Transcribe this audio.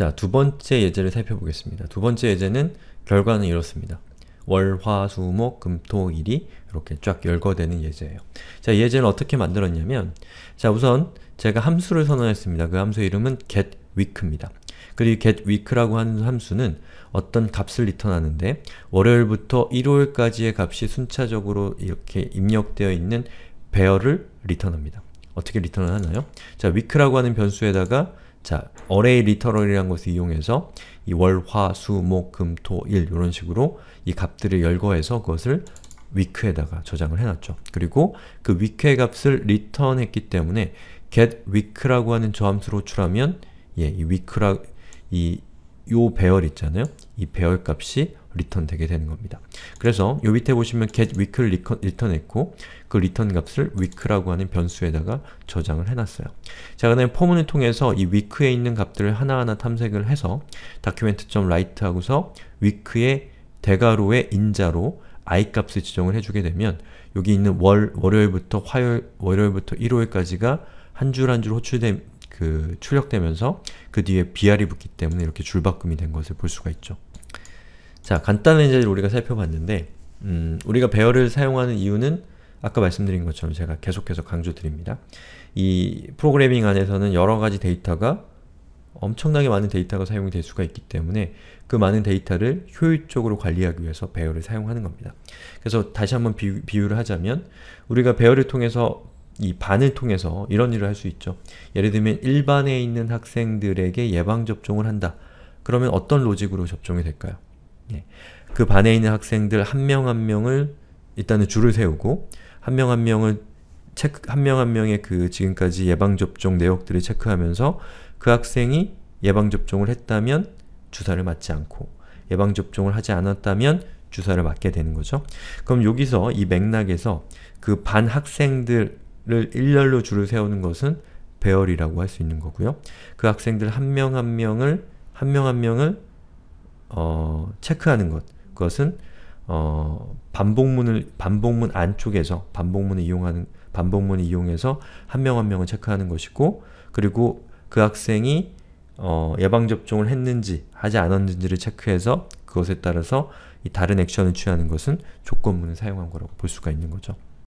자, 두 번째 예제를 살펴보겠습니다. 두 번째 예제는 결과는 이렇습니다. 월, 화, 수, 목, 금, 토, 일이 이렇게 쫙 열거되는 예제예요. 자, 예제는 어떻게 만들었냐면 자, 우선 제가 함수를 선언했습니다. 그 함수 의 이름은 getWeek입니다. 그리고 getWeek라고 하는 함수는 어떤 값을 리턴하는데 월요일부터 일요일까지의 값이 순차적으로 이렇게 입력되어 있는 배열을 리턴합니다. 어떻게 리턴을 하나요? 자, week라고 하는 변수에다가 자, 어레이 리터럴이라는 것을 이용해서 이 월, 화, 수, 목, 금, 토, 일 이런 식으로 이 값들을 열거해서 그것을 위크에다가 저장을 해놨죠. 그리고 그 위크의 값을 리턴했기 때문에 getWeek라고 하는 저 함수로 호출하면 예, 이 위크라 이 요 배열 있잖아요. 이 배열 값이 리턴 되게 되는 겁니다. 그래서 요 밑에 보시면 get week를 리턴 했고 그 리턴 값을 week라고 하는 변수에다가 저장을 해놨어요. 자, 그 다음에 포문을 통해서 이 week에 있는 값들을 하나하나 탐색을 해서 document.write 하고서 week의 대괄호의 인자로 i 값을 지정을 해주게 되면 여기 있는 월, 월요일부터 화요일, 월요일부터 일요일까지가 한 줄 한 줄 호출된 그 출력되면서 그 뒤에 BR이 붙기 때문에 이렇게 줄바꿈이 된 것을 볼 수가 있죠. 자, 간단한 예제를 우리가 살펴봤는데 음, 우리가 배열을 사용하는 이유는 아까 말씀드린 것처럼 제가 계속해서 강조드립니다. 이 프로그래밍 안에서는 여러가지 데이터가 엄청나게 많은 데이터가 사용이 될 수가 있기 때문에 그 많은 데이터를 효율적으로 관리하기 위해서 배열을 사용하는 겁니다. 그래서 다시 한번 비, 비유를 하자면 우리가 배열을 통해서 이 반을 통해서 이런 일을 할 수 있죠. 예를 들면 일반에 있는 학생들에게 예방접종을 한다. 그러면 어떤 로직으로 접종이 될까요? 예. 그 반에 있는 학생들 한 명한 한 명을 일단은 줄을 세우고 한 명한 한 명을 체크 한 명 한 명의 그 지금까지 예방 접종 내역들을 체크하면서 그 학생이 예방 접종을 했다면 주사를 맞지 않고 예방 접종을 하지 않았다면 주사를 맞게 되는 거죠. 그럼 여기서 이 맥락에서 그 반 학생들을 일렬로 줄을 세우는 것은 배열이라고 할 수 있는 거고요. 그 학생들 한 명 한 명을 한 명 한 명을 어, 체크하는 것. 그것은 어, 반복문을 반복문 안쪽에서 반복문을 이용하는 반복문을 이용해서 한 명 한 명을 체크하는 것이고 그리고 그 학생이 어, 예방접종을 했는지 하지 않았는지를 체크해서 그것에 따라서 이 다른 액션을 취하는 것은 조건문을 사용한 거라고 볼 수가 있는 거죠.